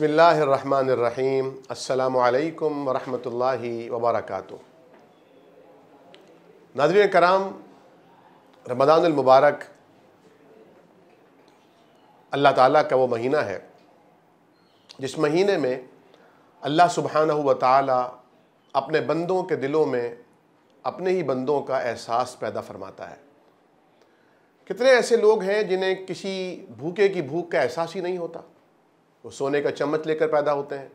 बसमीम् अल्लाम वरहमल वबरक नाजरन कराम रमदानमबारक अल्लाह ताला का वो महीना है जिस महीने में अल्लाह सुबहाना व ताला अपने बंदों के दिलों में अपने ही बंदों का एहसास पैदा फरमाता है कितने ऐसे लोग हैं जिन्हें किसी भूखे की भूख का एहसास ही नहीं होता वो सोने का चम्मच लेकर पैदा होते हैं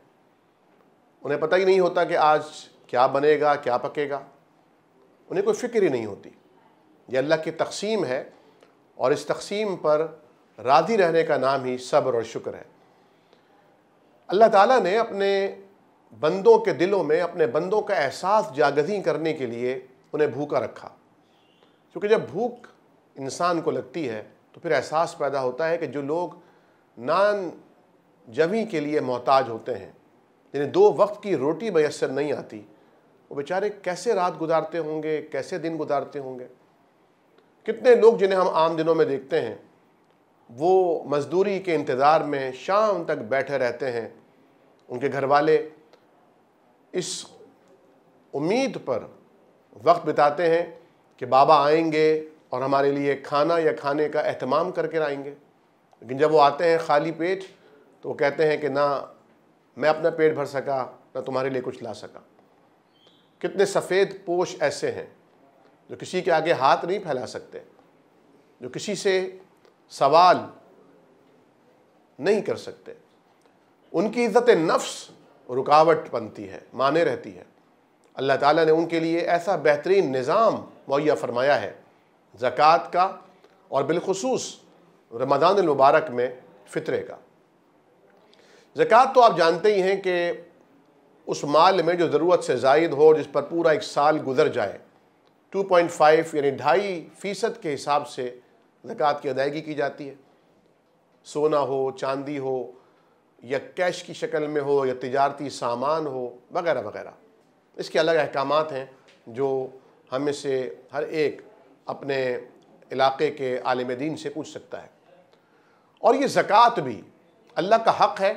उन्हें पता ही नहीं होता कि आज क्या बनेगा क्या पकेगा उन्हें कोई फ़िक्र ही नहीं होती ये अल्लाह की तकसीम है और इस तकसीम पर राधी रहने का नाम ही सब्र और शुक्र है अल्लाह ताला ने अपने बंदों के दिलों में अपने बंदों का एहसास जागजी करने के लिए उन्हें भूखा रखा क्योंकि जब भूख इंसान को लगती है तो फिर एहसास पैदा होता है कि जो लोग नान जमी के लिए मोहताज होते हैं जिन्हें दो वक्त की रोटी मैसर नहीं आती वो बेचारे कैसे रात गुजारते होंगे कैसे दिन गुजारते होंगे कितने लोग जिन्हें हम आम दिनों में देखते हैं वो मज़दूरी के इंतज़ार में शाम तक बैठे रहते हैं उनके घर वाले इस उम्मीद पर वक्त बिताते हैं कि बाबा आएंगे और हमारे लिए खाना या खाने का अहतमाम करके आएंगे लेकिन जब वो आते हैं खाली पेट तो वो कहते हैं कि ना मैं अपना पेट भर सका ना तुम्हारे लिए कुछ ला सका कितने सफ़ेद पोश ऐसे हैं जो किसी के आगे हाथ नहीं फैला सकते जो किसी से सवाल नहीं कर सकते उनकी इज़्ज़त नफ्स रुकावट बनती है माने रहती है अल्लाह ताला ने उनके लिए ऐसा बेहतरीन निज़ाम मुहैया फरमाया है ज़क़़त का और बिलखसूस रमदान मुबारक में फ़ितरे का ज़क़़त तो आप जानते ही हैं कि उस माल में जो ज़रूरत से जायद हो जिस पर पूरा एक साल गुजर जाए 2.5 यानी ढाई फ़ीसद के हिसाब से ज़क़़त की अदायगी की जाती है सोना हो चांदी हो या कैश की शक्ल में हो या तजारती सामान हो वगैरह वगैरह इसके अलग अहकाम हैं जो हमें से हर एक अपने इलाके के आलम दीन से पूछ सकता है और ये ज़क़़त भी अल्लाह का हक़ है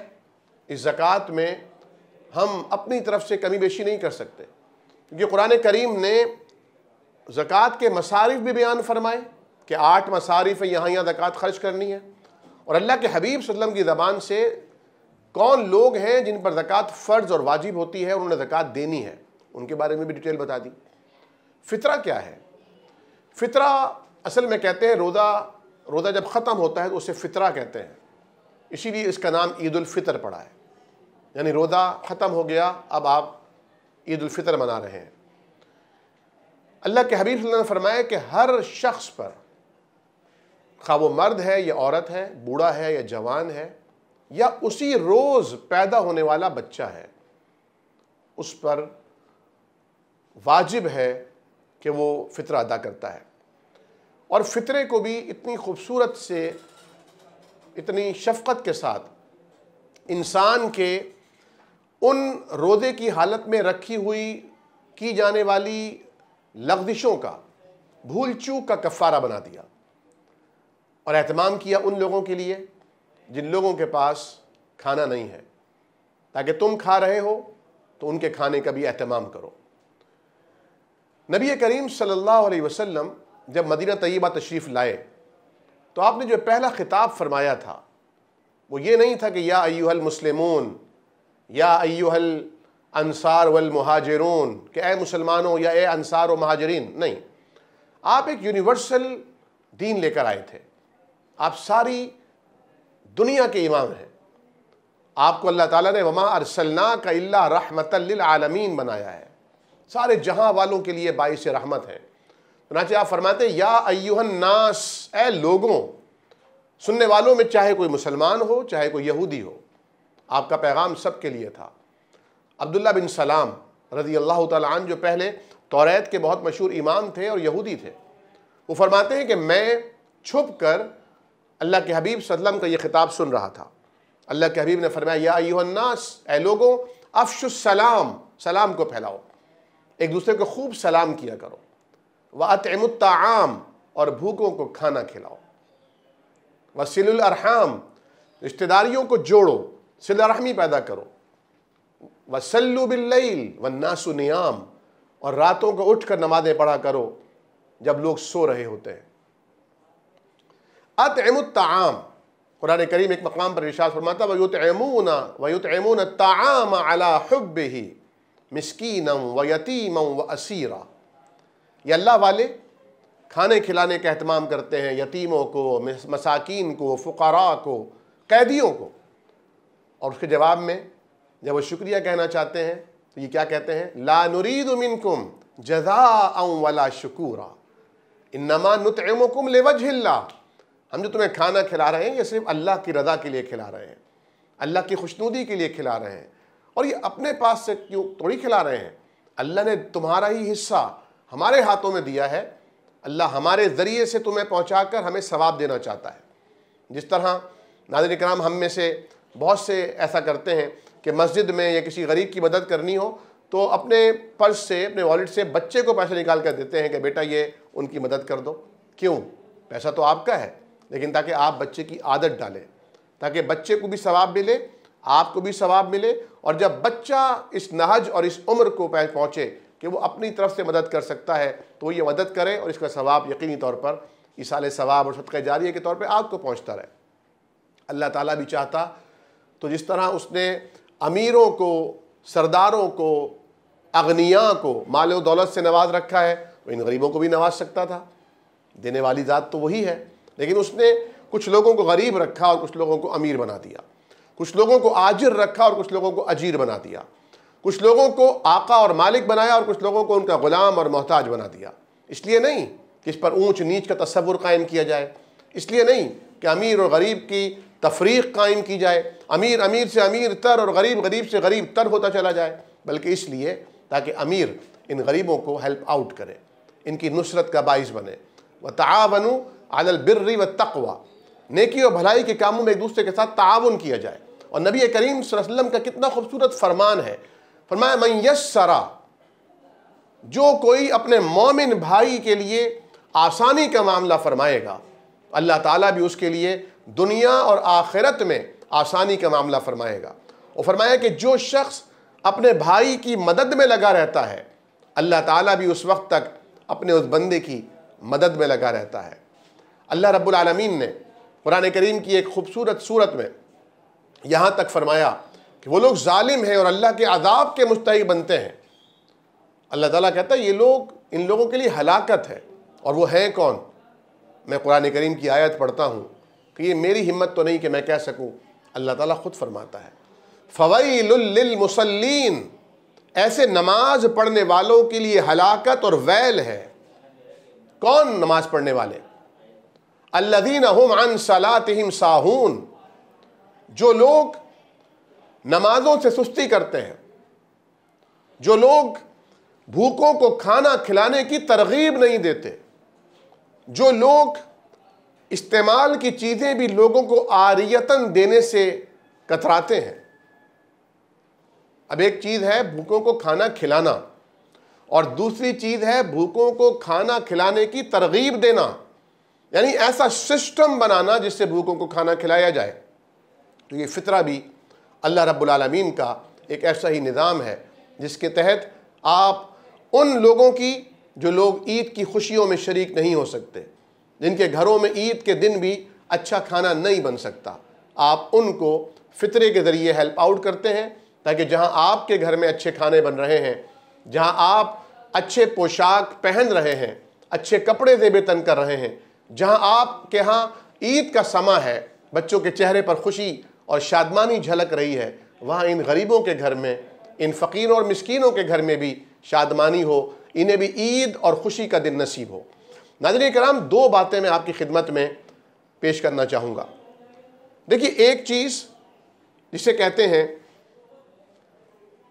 इस ज़क़़त में हम अपनी तरफ से कमी बेशी नहीं कर सकते क्योंकि कुरान करीम ने ज़क़़त के मसारिफ भी बयान फरमाए कि आठ मसारिफ है यहाँ यहाँ ज़क़़त खर्च करनी है और अल्लाह के हबीब वसम की ज़बान से कौन लोग हैं जिन पर ज़क़़त फ़र्ज़ और वाजिब होती है उन्होंने ज़क़़त देनी है उनके बारे में भी डिटेल बता दी फितरा क्या है फितरा असल में कहते हैं रोज़ा रोज़ा जब ख़त्म होता है तो उसे फितरा कहते हैं इसीलिए इसका नाम ईदालफ़ितर फ़ितर पड़ा है यानी रोज़ा ख़त्म हो गया अब आप ईद फ़ितर मना रहे हैं अल्लाह के हबीब ने फरमाया कि हर शख्स पर खा वो मर्द है या औरत है बूढ़ा है या जवान है या उसी रोज़ पैदा होने वाला बच्चा है उस पर वाजिब है कि वो फितर अदा करता है और फितरे को भी इतनी खूबसूरत से इतनी शफकत के साथ इंसान के उन रोज़े की हालत में रखी हुई की जाने वाली लफ्दिशों का भूल चूक का कफ़ारा बना दिया और अहतमाम किया उन लोगों के लिए जिन लोगों के पास खाना नहीं है ताकि तुम खा रहे हो तो उनके खाने का भी अहतमाम करो नबी करीम सल्लल्लाहु अलैहि वसल्लम जब मदीना तय्यबा तशरीफ़ लाए तो आपने जो पहला खिताब फरमाया था वो ये नहीं था कि या अयूहल मुसलमून या अयूहल अनसार वल महाजरून के ए मुसलमानों या ए अनसार व महाजरीन नहीं आप एक यूनिवर्सल दीन लेकर आए थे आप सारी दुनिया के इमाम हैं आपको अल्लाह ताला ने वमा अरसलना का अल्ला रहमत आलमीन बनाया है सारे जहां वालों के लिए बाईस रहमत है चुनाचे तो आप फरमाते या अयुहन नास ए लोगों सुनने वालों में चाहे कोई मुसलमान हो चाहे कोई यहूदी हो आपका पैगाम सब के लिए था अब्दुल्ला बिन सलाम रजी अल्लाह तन जो पहले तोरेत के बहुत मशहूर इमाम थे और यहूदी थे वो फरमाते हैं कि मैं छुप कर अल्लाह के हबीब सल्लम का ये ख़िताब सुन रहा था अल्लाह के हबीब ने फरमाया या ए लोगों अफशुसलाम सलाम को फैलाओ एक दूसरे को खूब सलाम किया करो वातमताम और भूखों को खाना खिलाओ वसीलरहम रिश्तेदारियों को जोड़ो सिलरहमी पैदा करो वसल्लुबिल्लैल व नासुनियाम और रातों को उठकर नमाजें पढ़ा करो जब लोग सो रहे होते हैं अतमताम कुरान करीम एक मकाम पर रिशात फरमाता वयुत एमून ताम अला हब ही मिसकीनम व यतीम व असीरा ये अल्लाह वाले खाने खिलाने का अहतमाम करते हैं यतीमों को मसाकिन को फ़ुकरा को कैदियों को और उसके जवाब में जब वो शुक्रिया कहना चाहते हैं तो ये क्या कहते हैं ला नुरीद मिनकुम जजा वला शकूरा इनमा नुतमकुम लेवजहिल्ला हम जो तुम्हें खाना खिला रहे हैं ये सिर्फ अल्लाह की रज़ा के लिए खिला रहे हैं अल्लाह की खुशनुदी के लिए खिला रहे हैं और ये अपने पास से क्यों थोड़ी खिला रहे हैं अल्लाह ने तुम्हारा ही हिस्सा हमारे हाथों में दिया है अल्लाह हमारे ज़रिए से तुम्हें पहुँचा कर हमें सवाब देना चाहता है जिस तरह नादिन कराम हम में से बहुत से ऐसा करते हैं कि मस्जिद में या किसी गरीब की मदद करनी हो तो अपने पर्स से अपने वॉलेट से बच्चे को पैसे निकाल कर देते हैं कि बेटा ये उनकी मदद कर दो क्यों पैसा तो आपका है लेकिन ताकि आप बच्चे की आदत डालें ताकि बच्चे को भी सवाब मिले आपको भी सवाब मिले और जब बच्चा इस नहज और इस उम्र को पहुँचे कि वो अपनी तरफ से मदद कर सकता है तो ये मदद करें और इसका सवाब यकीनी तौर पर इसाले सवाब और सदक़ जारी के तौर पर आपको पहुँचता रहे अल्लाह ताला भी चाहता तो जिस तरह उसने अमीरों को सरदारों को अगनिया को माल और दौलत से नवाज रखा है वो इन गरीबों को भी नवाज सकता था देने वाली ज़ात तो वही है लेकिन उसने कुछ लोगों को गरीब रखा और कुछ लोगों को अमीर बना दिया कुछ लोगों को आजिर रखा और कुछ लोगों को अजीर बना दिया कुछ लोगों को आका और मालिक बनाया और कुछ लोगों को उनका ग़ुलाम और मोहताज बना दिया इसलिए नहीं कि इस पर ऊंच नीच का तस्वुर कायम किया जाए इसलिए नहीं कि अमीर और गरीब की तफरीक कायम की जाए अमीर अमीर से अमीर तर और गरीब गरीब से गरीब तर होता चला जाए बल्कि इसलिए ताकि अमीर इन गरीबों को हेल्प आउट करे इनकी नुसरत का बाइस बने व तावन आदलबिर्री व तकवा नेकी और भलाई के कामों में एक दूसरे के साथ ताउन किया जाए और नबी करीम वसल्लम का कितना खूबसूरत फरमान है फरमाया मैं यसरा जो कोई अपने मोमिन भाई के लिए आसानी का मामला फरमाएगा अल्लाह ताला भी उसके लिए दुनिया और आखिरत में आसानी का मामला फरमाएगा और फरमाया कि जो शख्स अपने भाई की मदद में लगा रहता है अल्लाह ताला भी उस वक्त तक अपने उस बंदे की मदद में लगा रहता है अल्लाह रब्बुल रबालमीन ने कुरान करीम की एक खूबसूरत सूरत में यहाँ तक फरमाया कि वो लोग जालिम हैं और अल्लाह के अदाब के मुस्तक बनते हैं अल्लाह ताला कहता है ये लोग इन लोगों के लिए हलाकत है और वो हैं कौन मैं कुरान करीम की आयत पढ़ता हूँ कि ये मेरी हिम्मत तो नहीं कि मैं कह सकूँ अल्लाह ताला ख़ुद फरमाता है मुसलिन ऐसे नमाज पढ़ने वालों के लिए हलाकत और वैल है कौन नमाज पढ़ने वाले अल्लादीन हम अन सलातम साहून जो लोग नमाजों से सुस्ती करते हैं जो लोग भूखों को खाना खिलाने की तरगीब नहीं देते जो लोग इस्तेमाल की चीज़ें भी लोगों को आरियतन देने से कतराते हैं अब एक चीज़ है भूखों को खाना खिलाना और दूसरी चीज़ है भूखों को खाना खिलाने की तरगीब देना यानी ऐसा सिस्टम बनाना जिससे भूखों को खाना खिलाया जाए तो ये फितरा भी अल्लाह रब्बुलमीन का एक ऐसा ही निज़ाम है जिसके तहत आप उन लोगों की जो लोग ईद की खुशियों में शरीक नहीं हो सकते जिनके घरों में ईद के दिन भी अच्छा खाना नहीं बन सकता आप उनको फितरे के ज़रिए हेल्प आउट करते हैं ताकि जहाँ आपके घर में अच्छे खाने बन रहे हैं जहाँ आप अच्छे पोशाक पहन रहे हैं अच्छे कपड़े बेतन कर रहे हैं जहाँ आपके यहाँ ईद का समा है बच्चों के चेहरे पर खुशी और शादमानी झलक रही है वहाँ इन गरीबों के घर में इन फ़कीरों और मस्किनों के घर में भी शादमानी हो इन्हें भी ईद और ख़ुशी का दिन नसीब हो नाजर कराम दो बातें मैं आपकी खिदमत में पेश करना चाहूँगा देखिए एक चीज़ जिसे कहते हैं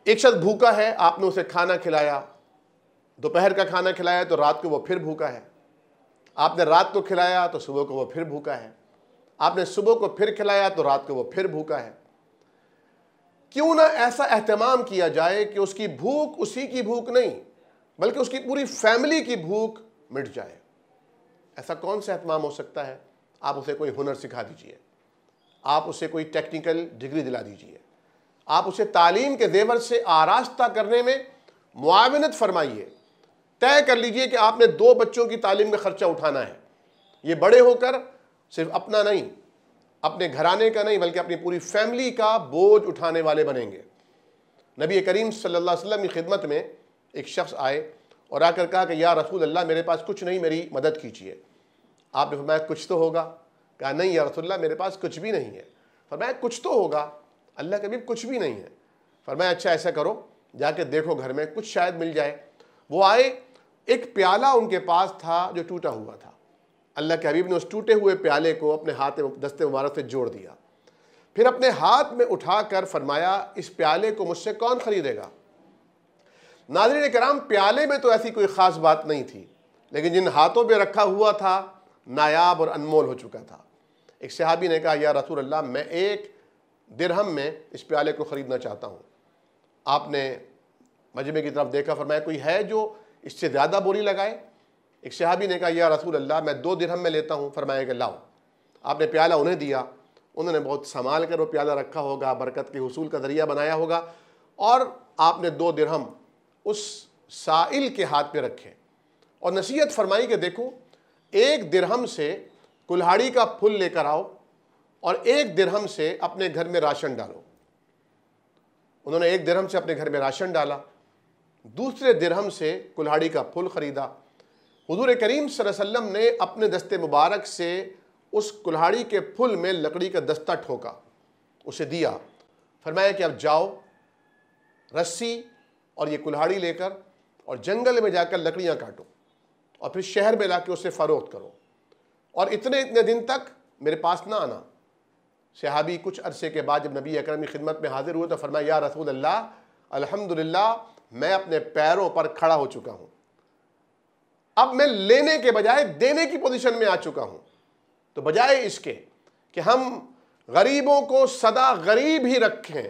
एक शख्स भूखा है आपने उसे खाना खिलाया दोपहर का खाना खिलाया तो रात को वो फिर भूखा है आपने रात को खिलाया तो सुबह को वो फिर भूखा है आपने सुबह को फिर खिलाया तो रात को वो फिर भूखा है क्यों ना ऐसा अहतमाम किया जाए कि उसकी भूख उसी की भूख नहीं बल्कि उसकी पूरी फैमिली की भूख मिट जाए ऐसा कौन सा एहतमाम हो सकता है आप उसे कोई हुनर सिखा दीजिए आप उसे कोई टेक्निकल डिग्री दिला दीजिए आप उसे तालीम के जेवर से आरास्ता करने में मुआवनत फरमाइए तय कर लीजिए कि आपने दो बच्चों की तालीम का ख़र्चा उठाना है ये बड़े होकर सिर्फ अपना नहीं अपने घराने का नहीं बल्कि अपनी पूरी फैमिली का बोझ उठाने वाले बनेंगे नबी करीम सल्लल्लाहु अलैहि वसल्लम की खिदमत में एक शख्स आए और आकर कहा कि या रसूल अल्लाह मेरे पास कुछ नहीं मेरी मदद कीजिए आपने फरमाया कुछ तो होगा कहा नहीं या रसोल्ला मेरे पास कुछ भी नहीं है फरमाया कुछ तो होगा अल्लाह के कुछ भी नहीं है फरमाया अच्छा ऐसा करो जाके देखो घर में कुछ शायद मिल जाए वो आए एक प्याला उनके पास था जो टूटा हुआ था अल्लाह के हबीब ने उस टूटे हुए प्याले को अपने हाथ दस्ते मुबारक से जोड़ दिया फिर अपने हाथ में उठाकर फरमाया इस प्याले को मुझसे कौन खरीदेगा नाजरीन कराम प्याले में तो ऐसी कोई ख़ास बात नहीं थी लेकिन जिन हाथों पर रखा हुआ था नायाब और अनमोल हो चुका था एक सहाबी ने कहा या रसूल अल्लाह मैं एक दिरहम में इस प्याले को ख़रीदना चाहता हूँ आपने मजमे की तरफ देखा फरमाया कोई है जो इससे ज़्यादा बोली लगाए एक शहाबी ने कहा यह रसूल अल्लाह मैं दो दिरहम में लेता हूँ फरमाया कि लाओ आपने प्याला उन्हें दिया उन्होंने बहुत संभाल कर वो प्याला रखा होगा बरकत के हसूल का ज़रिया बनाया होगा और आपने दो दिरहम उस साइल के हाथ पे रखे और नसीहत फरमाई कि देखो एक दिरहम से कुल्हाड़ी का फुल लेकर आओ और एक दिरहम से अपने घर में राशन डालो उन्होंने एक दिरहम से अपने घर में राशन डाला दूसरे दिरहम से कुल्हाड़ी का फुल ख़रीदा हजूर करीम सल्लम ने अपने दस्ते मुबारक से उस कुल्हाड़ी के फुल में लकड़ी का दस्ता ठोका उसे दिया फरमाया कि अब जाओ रस्सी और ये कुल्हाड़ी लेकर और जंगल में जाकर लकड़ियाँ काटो और फिर शहर में ला के उसे फ़रोख्त करो और इतने इतने दिन तक मेरे पास ना आना सहाबी कुछ अरसे के बाद जब नबी अकरम की खिदमत में हाजिर हुए तो फरमाया रसूल अल्लाह अलहमदिल्ला मैं अपने पैरों पर खड़ा हो चुका हूँ अब मैं लेने के बजाय देने की पोजीशन में आ चुका हूं तो बजाय इसके कि हम गरीबों को सदा गरीब ही रखें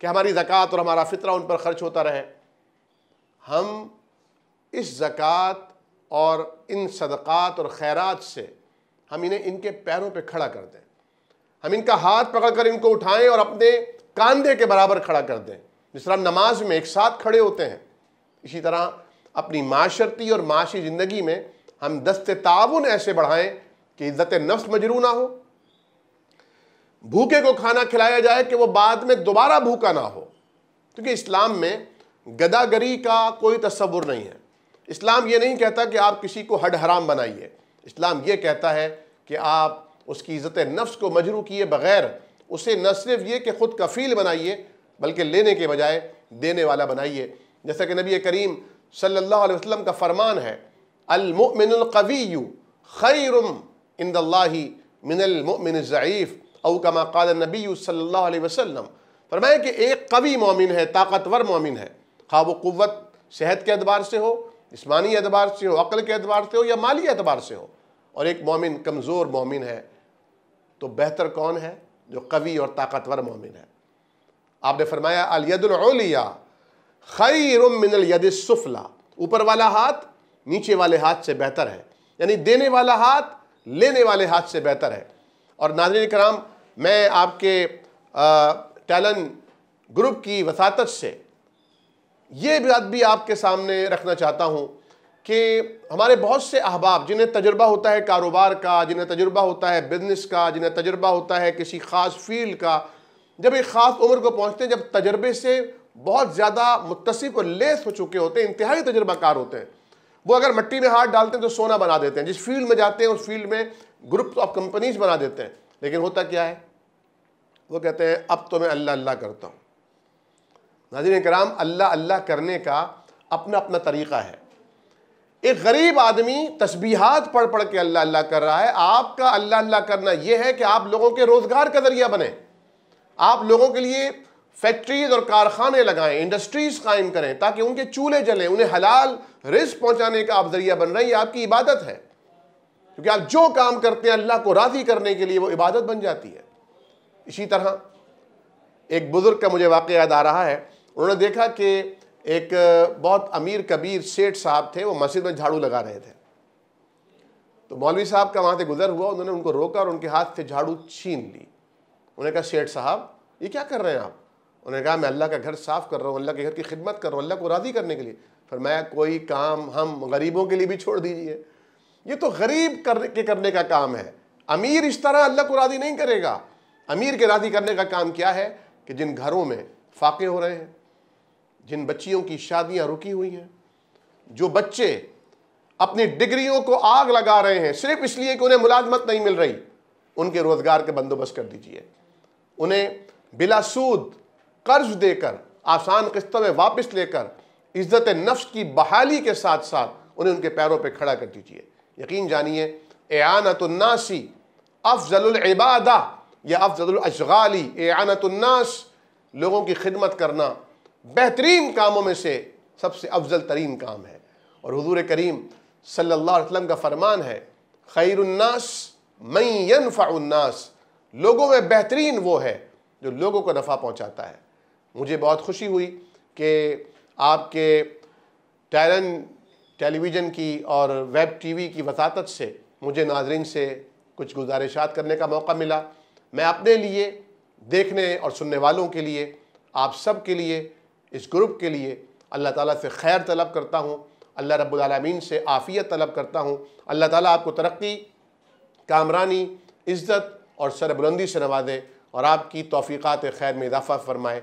कि हमारी जकवात और हमारा फितरा उन पर ख़र्च होता रहे हम इस ज़क़़त और इन सदक़ात और खैरात से हम इन्हें इनके पैरों पे खड़ा कर दें हम इनका हाथ पकड़कर इनको उठाएं और अपने कांधे के बराबर खड़ा कर दें जिस तरह नमाज में एक साथ खड़े होते हैं इसी तरह अपनी माशरती और माशी ज़िंदगी में हम दस्त ताउन ऐसे बढ़ाएं कि इज़्ज़त नफ्स मजरू ना हो भूखे को खाना खिलाया जाए कि वो बाद में दोबारा भूखा ना हो क्योंकि इस्लाम में गदागरी का कोई तस्वुर नहीं है इस्लाम ये नहीं कहता कि आप किसी को हड हराम बनाइए इस्लाम ये कहता है कि आप उसकी इज़्ज़त नफ्स को मजरू किए बग़ैर उसे न सिर्फ ये कि ख़ुद कफ़ील बनाइए बल्कि लेने के बजाय देने वाला बनाइए जैसा कि नबी करीम सल्लल्लाहु अलैहि वसल्लम का फरमान है अलमिनकवी खैरम इंदल्लाही मिनलमिन ज़ीफ़ अव कमा काल नबी सल्लल्लाहु अलैहि वसल्लम फरमाए कि एक कवी मोमिन है ताकतवर मोमिन है खा वो क़वत सेहत के अतबार से हो जिसमानी एतबार से हो अक्ल के अतबार से हो या माली एतबार से हो और एक मोमिन कमज़ोर मोमिन है तो बेहतर कौन है जो कवी और ताकतवर मोमिन है आपने फरमाया अलियदुलिया खैर मिनल यद सुफला ऊपर वाला हाथ नीचे वाले हाथ से बेहतर है यानी देने वाला हाथ लेने वाले हाथ से बेहतर है और नाजरन कराम मैं आपके टैलन ग्रुप की वसात से ये बात भी आपके सामने रखना चाहता हूँ कि हमारे बहुत से अहबाब जिन्हें तजुर्बा होता है कारोबार का जिन्हें तजुर्बा होता है बिजनेस का जिन्हें तजुर्बा होता है किसी ख़ास फील्ड का जब एक ख़ास उम्र को पहुँचते हैं जब तजर्बे से बहुत ज़्यादा मुतसिब और लेस हो चुके होते हैं इंतहाई तजर्बाकार होते हैं वो अगर मिट्टी में हाथ डालते हैं तो सोना बना देते हैं जिस फील्ड में जाते हैं उस फील्ड में ग्रुप ऑफ कंपनीज बना देते हैं लेकिन होता क्या है वो कहते हैं अब तो मैं अल्लाह अल्लाह करता हूँ नाजिन कराम अल्लाह अल्लाह करने का अपना अपना तरीक़ा है एक गरीब आदमी तस्बीहात पढ़ पढ़ के अल्लाह अल्लाह कर रहा है आपका अल्लाह अल्लाह करना यह है कि आप लोगों के रोज़गार का ज़रिया बने आप लोगों के लिए फैक्ट्रीज और कारखाने लगाएं इंडस्ट्रीज कायम करें ताकि उनके चूल्हे जलें उन्हें हलाल रिस्क पहुंचाने का आप जरिया बन रहे हैं ये आपकी इबादत है क्योंकि आप जो काम करते हैं अल्लाह को राज़ी करने के लिए वो इबादत बन जाती है इसी तरह एक बुज़ुर्ग का मुझे वाक़ याद आ रहा है उन्होंने देखा कि एक बहुत अमीर कबीर सेठ साहब थे वो मस्जिद में झाड़ू लगा रहे थे तो मौलवी साहब का वहाँ से गुजर हुआ उन्होंने उनको रोका और उनके हाथ से झाड़ू छीन ली उन्होंने कहा सेठ साहब ये क्या कर रहे हैं आप उन्होंने कहा मैं अल्लाह का घर साफ़ कर रहा हूँ अल्लाह के घर की खिदमत कर रहा हूँ अल्लाह को राज़ी करने के लिए फिर मैं कोई काम हम गरीबों के लिए भी छोड़ दीजिए ये तो गरीब कर के करने का काम है अमीर इस तरह अल्लाह को राज़ी नहीं करेगा अमीर के राज़ी करने का काम क्या है कि जिन घरों में फाके हो रहे हैं जिन बच्चियों की शादियाँ रुकी हुई हैं जो बच्चे अपनी डिग्रियों को आग लगा रहे हैं सिर्फ इसलिए कि उन्हें मुलाजमत नहीं मिल रही उनके रोज़गार के बंदोबस्त कर दीजिए उन्हें बिलासूद कर्ज देकर आसान किस्तों में वापस लेकर इज्जत नफ्स की बहाली के साथ साथ उन्हें उनके पैरों पर पे खड़ा कर दीजिए यकीन जानिए एनतनासी अफजलबादा या अफजलशगाली एनतनास लोगों की खिदमत करना बेहतरीन कामों में से सबसे अफजल तरीन काम है और हजूर करीम सल्ला का फरमान है खैरन्नास मैन फ़ाउन्नास लोगों में बेहतरीन वो है जो लोगों को नफ़ा पहुँचाता है मुझे बहुत खुशी हुई कि आपके टैलन टेलीविज़न की और वेब टीवी की वसात से मुझे नाजरन से कुछ गुजारिशात करने का मौका मिला मैं अपने लिए देखने और सुनने वालों के लिए आप सब के लिए इस ग्रुप के लिए अल्लाह ताला से खैर तलब करता हूँ अल्लाह रब्बुलमीन से आफ़ियत तलब करता हूँ अल्लाह ताला आपको तरक्की कामरानी इज़्ज़त और सरबुलंदी से नवाजे और आपकी तोफ़ीक़ात खैर में इजाफ़ा फरमाए